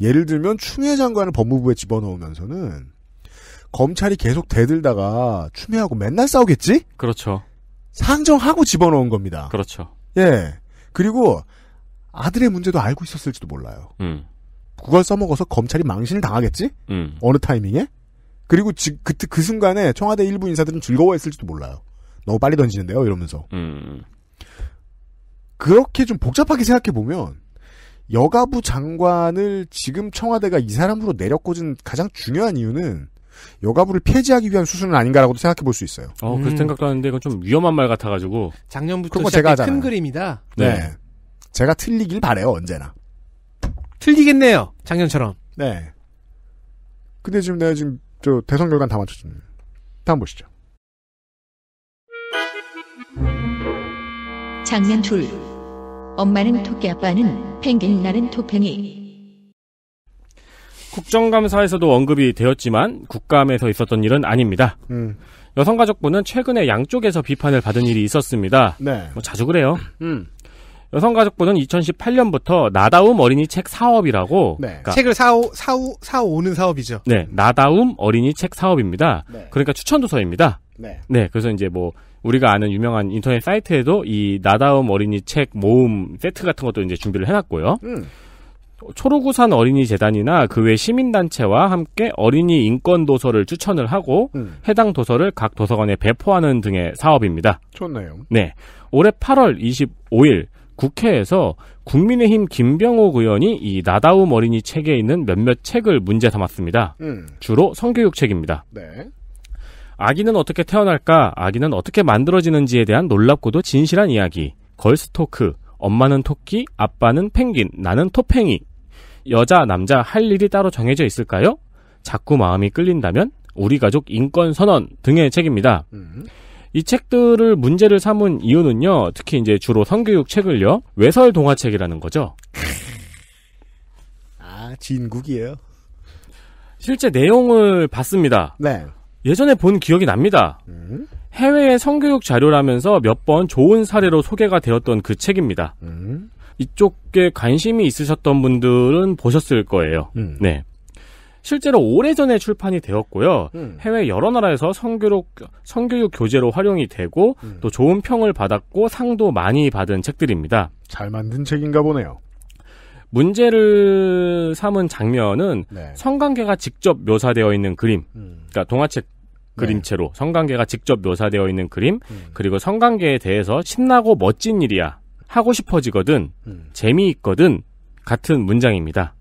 예를 들면 추미애 장관을 법무부에 집어넣으면서는 검찰이 계속 대들다가 추미애하고 맨날 싸우겠지? 그렇죠. 상정하고 집어넣은 겁니다. 그렇죠. 예. 그리고 아들의 문제도 알고 있었을지도 몰라요. 음. 그걸 써먹어서 검찰이 망신을 당하겠지? 음. 어느 타이밍에? 그리고 지, 그, 그 순간에 청와대 일부 인사들은 즐거워했을지도 몰라요. 너무 빨리 던지는데요? 이러면서. 음. 그렇게 좀 복잡하게 생각해보면 여가부 장관을 지금 청와대가 이 사람으로 내려꽂은 가장 중요한 이유는 여가부를 폐지하기 위한 수순은 아닌가라고도 생각해 볼 수 있어요. 어, 그 생각도 하는데 이건 좀 위험한 말 같아가지고. 작년부터 제가 큰 그림이다. 네. 네. 제가 틀리길 바래요 언제나. 틀리겠네요, 작년처럼. 네. 근데 지금 내가 지금 저 대선 결과는 다 맞췄습니다. 다음 보시죠. 작년 둘. 엄마는 토끼 아빠는 펭귄 나는 토팽이. 국정감사에서도 언급이 되었지만 국감에서 있었던 일은 아닙니다. 음. 여성가족부는 최근에 양쪽에서 비판을 받은 일이 있었습니다. 네. 뭐 자주 그래요. 음. 여성가족부는 2018년부터 나다움 어린이 책 사업이라고 네. 그러니까 책을 사오, 사오, 사오는 사업이죠. 네, 나다움 어린이 책 사업입니다. 네. 그러니까 추천 도서입니다. 네. 네, 그래서 이제 뭐 우리가 아는 유명한 인터넷 사이트에도 이 나다움 어린이 책 모음 세트 같은 것도 이제 준비를 해놨고요. 음. 초록우산 어린이 재단이나 그 외 시민단체와 함께 어린이 인권 도서를 추천을 하고 음. 해당 도서를 각 도서관에 배포하는 등의 사업입니다. 좋네요. 네, 올해 8월 25일 국회에서 국민의힘 김병호 의원이 이 나다움 어린이 책에 있는 몇몇 책을 문제 삼았습니다. 음. 주로 성교육 책입니다. 네. 아기는 어떻게 태어날까, 아기는 어떻게 만들어지는지에 대한 놀랍고도 진실한 이야기. 걸스토크, 엄마는 토끼, 아빠는 펭귄, 나는 토팽이. 여자, 남자 할 일이 따로 정해져 있을까요? 자꾸 마음이 끌린다면 우리 가족 인권 선언 등의 책입니다. 음. 이 책들을 문제를 삼은 이유는요. 특히 이제 주로 성교육 책을요. 외설 동화책이라는 거죠. 아, 진국이에요. 실제 내용을 봤습니다. 네. 예전에 본 기억이 납니다. 음? 해외의 성교육 자료라면서 몇 번 좋은 사례로 소개가 되었던 그 책입니다. 음? 이쪽에 관심이 있으셨던 분들은 보셨을 거예요. 음. 네. 실제로 오래전에 출판이 되었고요. 음. 해외 여러 나라에서 성교육, 성교육 교재로 활용이 되고 음. 또 좋은 평을 받았고 상도 많이 받은 책들입니다. 잘 만든 책인가 보네요. 문제를 삼은 장면은 네. 성관계가 직접 묘사되어 있는 그림, 음. 그러니까 동화책 그림체로 성관계가 직접 묘사되어 있는 그림 음. 그리고 성관계에 대해서 신나고 멋진 일이야 하고 싶어지거든 음. 재미있거든 같은 문장입니다.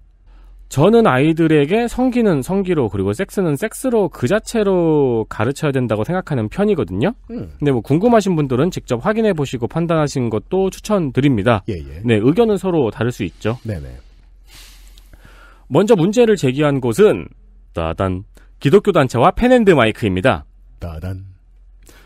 저는 아이들에게 성기는 성기로 그리고 섹스는 섹스로 그 자체로 가르쳐야 된다고 생각하는 편이거든요. 음. 근데 뭐 궁금하신 분들은 직접 확인해 보시고 판단하시는 것도 추천드립니다. 예, 예. 네, 의견은 서로 다를 수 있죠. 네네. 먼저 문제를 제기한 곳은 따단 기독교 단체와 펜앤드 마이크입니다. 따단.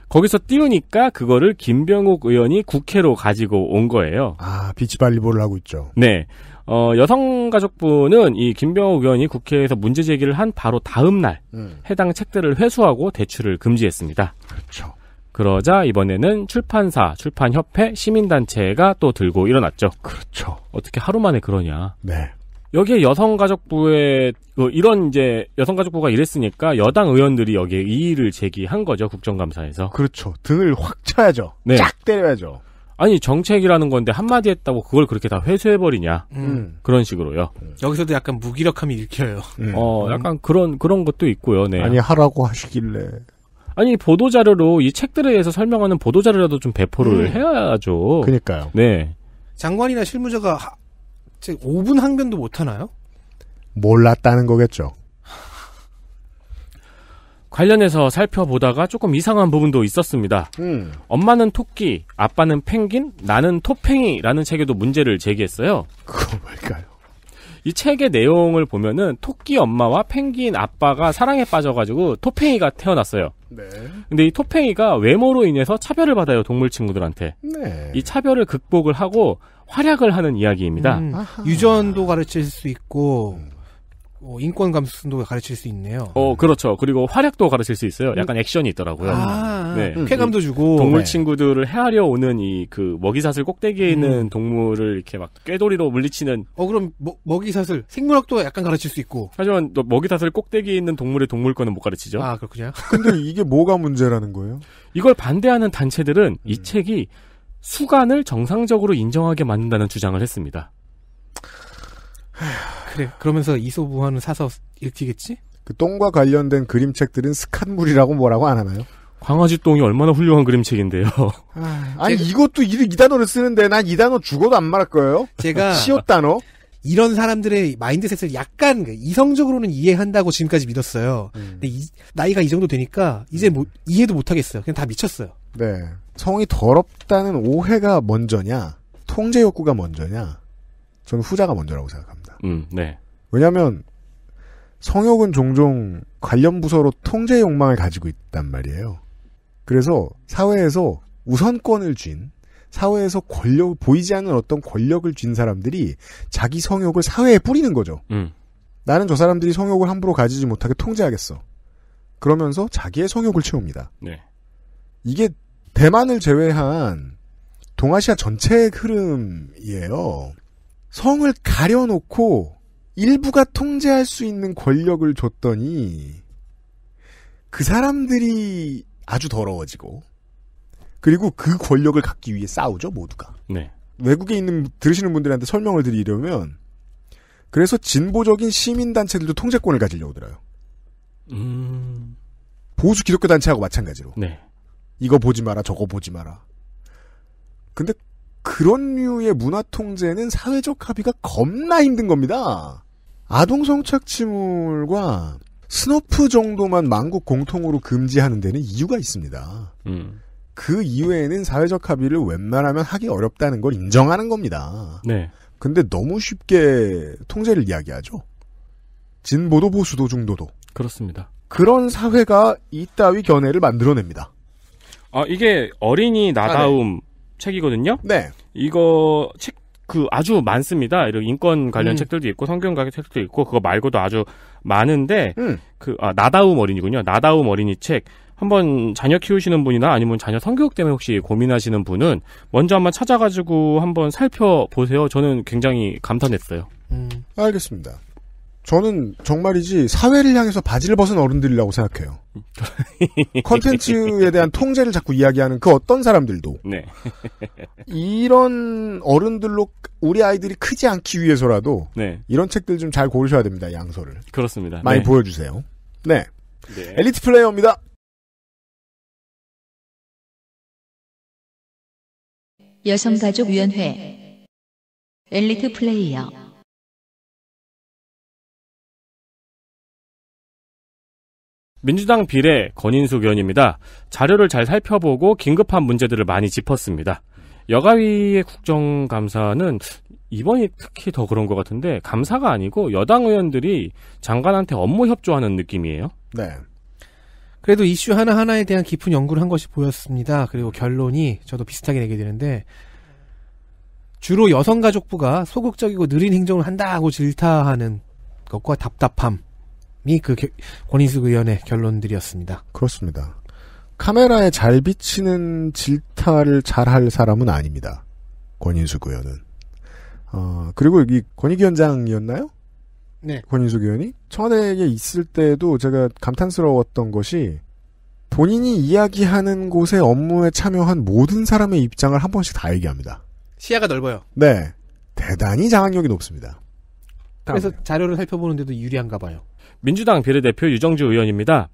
거기서 띄우니까 그거를 김병욱 의원이 국회로 가지고 온 거예요. 아, 비치발리볼을 하고 있죠. 네. 어, 여성가족부는 이 김병욱 의원이 국회에서 문제 제기를 한 바로 다음 날 음. 해당 책들을 회수하고 대출을 금지했습니다. 그렇죠. 그러자 이번에는 출판사, 출판협회, 시민단체가 또 들고 일어났죠. 그렇죠. 어떻게 하루 만에 그러냐. 네. 여기에 여성가족부의 뭐 이런 이제 여성가족부가 이랬으니까 여당 의원들이 여기에 이의를 제기한 거죠 국정감사에서. 그렇죠. 등을 확 쳐야죠. 네. 쫙 때려야죠. 아니 정책이라는 건데 한마디 했다고 그걸 그렇게 다 회수해 버리냐 음. 음. 그런 식으로요. 여기서도 약간 무기력함이 읽켜요 음. 어, 약간 그런 그런 것도 있고요. 네. 아니 하라고 하시길래. 아니 보도 자료로 이 책들에 의해서 설명하는 보도 자료라도 좀 배포를 음. 해야죠. 그니까요. 네. 장관이나 실무자가 5분 항변도 못 하나요? 몰랐다는 거겠죠. 관련해서 살펴보다가 조금 이상한 부분도 있었습니다. 음. 엄마는 토끼, 아빠는 펭귄, 나는 토팽이라는 책에도 문제를 제기했어요. 그건 뭘까요? 이 책의 내용을 보면은 토끼 엄마와 펭귄 아빠가 사랑에 빠져가지고 토팽이가 태어났어요. 네. 근데 이 토팽이가 외모로 인해서 차별을 받아요 동물 친구들한테. 네. 이 차별을 극복을 하고 활약을 하는 이야기입니다. 음, 유전도 가르칠 수 있고 어, 인권 감수도 가르칠 수 있네요. 어, 그렇죠. 그리고 활약도 가르칠 수 있어요. 약간 음. 액션이 있더라고요. 아, 네. 음, 쾌감도 주고. 동물 네. 친구들을 헤아려 오는 이 그 먹이사슬 꼭대기에 음. 있는 동물을 이렇게 막 꾀돌이로 물리치는. 어, 그럼 뭐, 먹이사슬, 생물학도 약간 가르칠 수 있고. 하지만 먹이사슬 꼭대기에 있는 동물의 동물권은 못 가르치죠. 아, 그렇군요. 근데 이게 뭐가 문제라는 거예요? 이걸 반대하는 단체들은 음. 이 책이 수간을 정상적으로 인정하게 만든다는 주장을 했습니다. 그래 그러면서 이소부화는 사서 읽히겠지? 그 똥과 관련된 그림책들은 스칸물이라고 뭐라고 안 하나요? 광아지 똥이 얼마나 훌륭한 그림책인데요. 아, 니 이것도 이, 이, 단어를 쓰는데 난 이 단어 죽어도 안 말할 거예요. 제가 시옷 단어. 이런 사람들의 마인드셋을 약간 그 이성적으로는 이해한다고 지금까지 믿었어요. 음. 근데 이, 나이가 이 정도 되니까 이제 뭐, 이해도 못 하겠어요. 그냥 다 미쳤어요. 네. 성이 더럽다는 오해가 먼저냐, 통제 욕구가 먼저냐, 저는 후자가 먼저라고 생각합니다. 음, 네. 왜냐면, 성욕은 종종 관련 부서로 통제 욕망을 가지고 있단 말이에요. 그래서 사회에서 우선권을 쥔, 사회에서 권력, 보이지 않는 어떤 권력을 쥔 사람들이 자기 성욕을 사회에 뿌리는 거죠. 음. 나는 저 사람들이 성욕을 함부로 가지지 못하게 통제하겠어. 그러면서 자기의 성욕을 채웁니다. 네. 이게 대만을 제외한 동아시아 전체의 흐름이에요. 성을 가려놓고 일부가 통제할 수 있는 권력을 줬더니 그 사람들이 아주 더러워지고 그리고 그 권력을 갖기 위해 싸우죠 모두가. 네. 외국에 있는 들으시는 분들한테 설명을 드리려면 그래서 진보적인 시민 단체들도 통제권을 가지려고 들어요. 음... 보수 기독교 단체하고 마찬가지로. 네. 이거 보지 마라, 저거 보지 마라. 근데 그런 류의 문화 통제는 사회적 합의가 겁나 힘든 겁니다. 아동 성착취물과 스노프 정도만 만국 공통으로 금지하는 데는 이유가 있습니다. 음. 그 이외에는 사회적 합의를 웬만하면 하기 어렵다는 걸 인정하는 겁니다. 네. 근데 너무 쉽게 통제를 이야기하죠. 진보도 보수도 중도도. 그렇습니다. 그런 사회가 이따위 견해를 만들어냅니다. 아, 이게 어린이 나다움 아, 네. 책이거든요. 네. 이거 책 그 아주 많습니다. 이런 인권 관련 음. 책들도 있고 성경 관련 책도 있고 그거 말고도 아주 많은데 음. 그 아, 나다움 어린이군요. 나다움 어린이 책 한번 자녀 키우시는 분이나 아니면 자녀 성교육 때문에 혹시 고민하시는 분은 먼저 한번 찾아가지고 한번 살펴보세요. 저는 굉장히 감탄했어요. 음, 알겠습니다. 저는 정말이지 사회를 향해서 바지를 벗은 어른들이라고 생각해요. 컨텐츠에 대한 통제를 자꾸 이야기하는 그 어떤 사람들도 네. 이런 어른들로 우리 아이들이 크지 않기 위해서라도 네. 이런 책들 좀 잘 고르셔야 됩니다. 양서를 그렇습니다. 많이 네. 보여주세요. 네. 네. 엘리트 플레이어입니다. 여성가족위원회 엘리트 플레이어 민주당 비례 건인수 의원입니다. 자료를 잘 살펴보고 긴급한 문제들을 많이 짚었습니다. 여가위의 국정감사는 이번이 특히 더 그런 것 같은데 감사가 아니고 여당 의원들이 장관한테 업무 협조하는 느낌이에요. 네. 그래도 이슈 하나하나에 대한 깊은 연구를 한 것이 보였습니다. 그리고 결론이 저도 비슷하게 내게 되는데 주로 여성가족부가 소극적이고 느린 행정을 한다고 질타하는 것과 답답함 이그 권인숙 의원의 결론들이었습니다. 그렇습니다. 카메라에 잘 비치는 질타를 잘 할 사람은 아닙니다. 권인숙 의원은. 어, 그리고 여기 권익위원장이었나요? 네. 권인숙 의원이 청와대에 있을 때도 제가 감탄스러웠던 것이 본인이 이야기하는 곳의 업무에 참여한 모든 사람의 입장을 한 번씩 다 얘기합니다. 시야가 넓어요. 네. 대단히 장악력이 높습니다. 그래서 자료를 살펴보는데도 유리한가 봐요. 민주당 비례대표 유정주 의원입니다.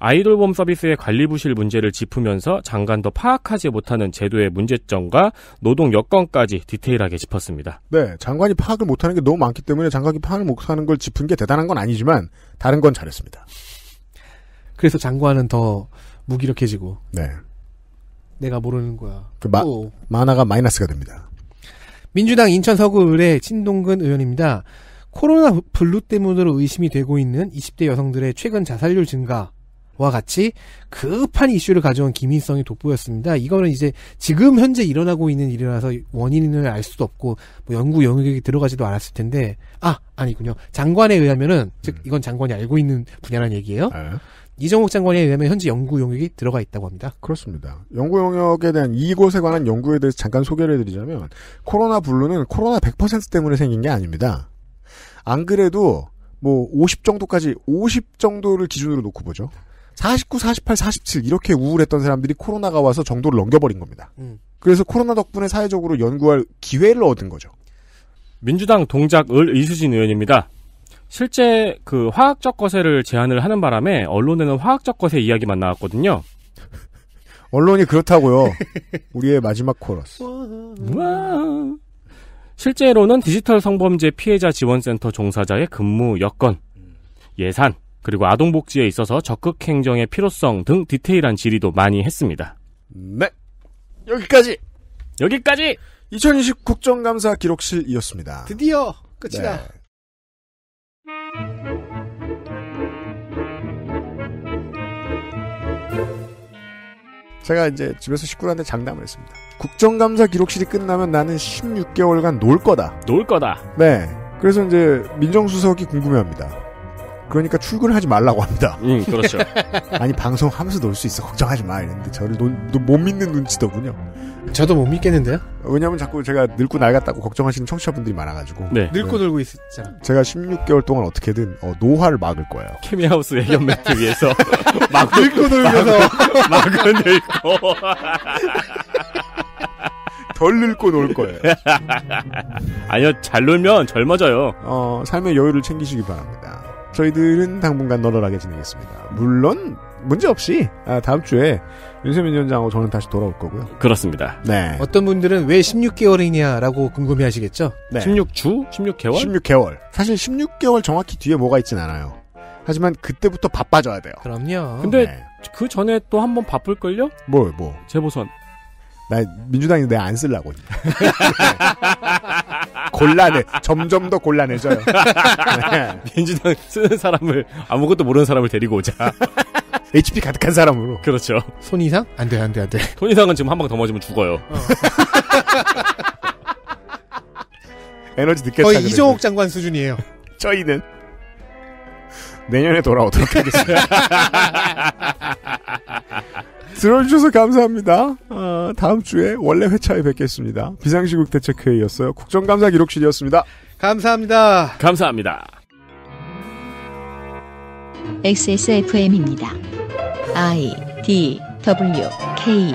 아이돌봄 서비스의 관리 부실 문제를 짚으면서 장관도 파악하지 못하는 제도의 문제점과 노동 여건까지 디테일하게 짚었습니다. 네, 장관이 파악을 못하는 게 너무 많기 때문에 장관이 파악을 못하는 걸 짚은 게 대단한 건 아니지만 다른 건 잘했습니다. 그래서 장관은 더 무기력해지고. 네. 내가 모르는 거야. 그 마, 또. 만화가 마이너스가 됩니다. 민주당 인천 서구의 친동근 의원입니다. 코로나 블루 때문으로 의심이 되고 있는 20대 여성들의 최근 자살률 증가와 같이 급한 이슈를 가져온 기민성이 돋보였습니다. 이거는 이제 지금 현재 일어나고 있는 일이라서 원인을 알 수도 없고 뭐 연구 영역에 들어가지도 않았을 텐데 아 아니군요. 장관에 의하면은 즉 음. 이건 장관이 알고 있는 분야란 얘기예요. 아. 이정욱 장관에 의하면 현재 연구 용역이 들어가 있다고 합니다. 그렇습니다. 연구 용역에 대한 이곳에 관한 연구에 대해서 잠깐 소개를 해드리자면 코로나 블루는 코로나 100% 때문에 생긴 게 아닙니다. 안 그래도 뭐 50 정도까지 50 정도를 기준으로 놓고 보죠. 49, 48, 47 이렇게 우울했던 사람들이 코로나가 와서 정도를 넘겨버린 겁니다. 음. 그래서 코로나 덕분에 사회적으로 연구할 기회를 얻은 거죠. 민주당 동작을 이수진 의원입니다. 실제 그 화학적 거세를 제안을 하는 바람에 언론에는 화학적 거세 이야기만 나왔거든요. 언론이 그렇다고요. 우리의 마지막 코러스. 실제로는 디지털 성범죄 피해자 지원센터 종사자의 근무 여건, 예산, 그리고 아동복지에 있어서 적극 행정의 필요성 등 디테일한 질의도 많이 했습니다. 네. 여기까지! 여기까지! 2020 국정감사 기록실이었습니다. 드디어 끝이다. 네. 제가 이제 집에서 식구한테 장담을 했습니다. 국정감사 기록실이 끝나면 나는 16개월간 놀 거다. 놀 거다. 네. 그래서 이제 민정수석이 궁금해합니다. 그러니까 출근하지 말라고 합니다. 음, 그렇죠. 아니 방송하면서 놀 수 있어 걱정하지 마 이랬는데 저를 논, 못 믿는 눈치더군요. 저도 못 믿겠는데요? 왜냐면 자꾸 제가 늙고 낡았다고 걱정하시는 청취자분들이 많아가지고 네. 늙고 네. 놀고 있었잖아. 제가 16개월 동안 어떻게든 어, 노화를 막을 거예요. 케미하우스 애견 매트 위에서 막 늙고 놀면서 막은 늙고 덜 늙고 놀 거예요. 아니요 잘 놀면 젊어져요. 어 삶의 여유를 챙기시기 바랍니다. 저희들은 당분간 널널하게 진행했습니다. 물론 문제없이 아, 다음 주에 윤세민 위원장하고 저는 다시 돌아올 거고요. 그렇습니다. 네. 어떤 분들은 왜 16개월이냐라고 궁금해하시겠죠? 네. 16주? 16개월? 16개월. 사실 16개월 정확히 뒤에 뭐가 있진 않아요. 하지만 그때부터 바빠져야 돼요. 그럼요. 근데 네. 그 전에 또 한번 바쁠걸요? 뭘, 뭐, 뭐? 재보선. 나 민주당이 내 안 쓸라고 곤란해. 점점 더 곤란해져요. 네. 민주당 쓰는 사람을 아무것도 모르는 사람을 데리고 오자. HP 가득한 사람으로. 그렇죠. 손이상? 안 돼, 안 돼, 안 돼. 손이상은 지금 한 방 더 맞으면 죽어요. 어. 에너지 늦게 거의 차거든요. 이종옥 장관 수준이에요. 저희는 내년에 돌아오도록 하겠습니다. 들어주셔서 감사합니다. 아, 다음 주에 원래 회차에 뵙겠습니다. 비상시국 대책회의였어요. 국정감사 기록실이었습니다. 감사합니다. 감사합니다. XSFM입니다. I D W K